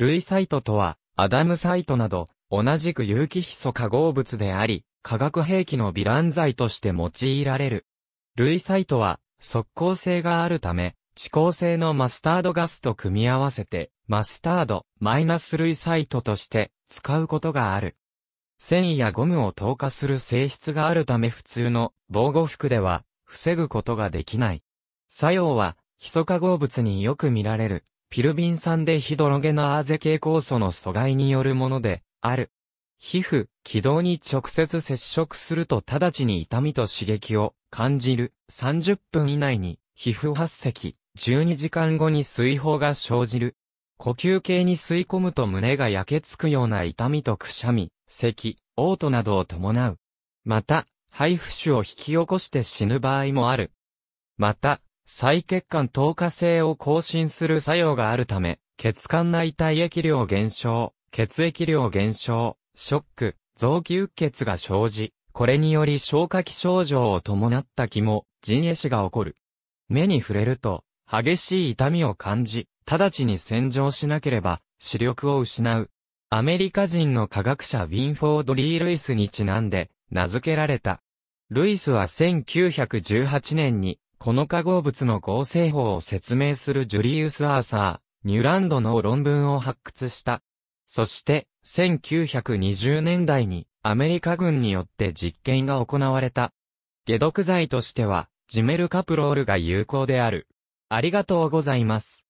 類サイトとは、アダムサイトなど、同じく有機ヒ素化合物であり、化学兵器のヴィラン剤として用いられる。類サイトは、即効性があるため、遅効性のマスタードガスと組み合わせて、マスタード、マイナス類サイトとして使うことがある。繊維やゴムを透過する性質があるため普通の防護服では防ぐことができない。作用は、ヒ素化合物によく見られるピルビン酸でヒドロゲナーゼ系酵素の阻害によるもので、ある。皮膚、軌道に直接接触すると直ちに痛みと刺激を感じる。30分以内に皮膚発石、12時間後に水泡が生じる。呼吸系に吸い込むと胸が焼けつくような痛みとくしゃみ、咳、嘔吐などを伴う。また、肺浮腫を引き起こして死ぬ場合もある。また、再血管透過性を更新する作用があるため、血管内体液量減少、血液量減少、ショック、臓器鬱血が生じ、これにより消化器症状を伴った気も、腎壊死が起こる。目に触れると、激しい痛みを感じ、直ちに洗浄しなければ、視力を失う。アメリカ人の科学者ウィンフォード・リー・ルイスにちなんで、名付けられた。ルイスは1918年に、この化合物の合成法を説明するジュリウス・アーサー、ニュランドの論文を発掘した。そして、1920年代にアメリカ軍によって実験が行われた。解毒剤としては、ジメルカプロールが有効である。ありがとうございます。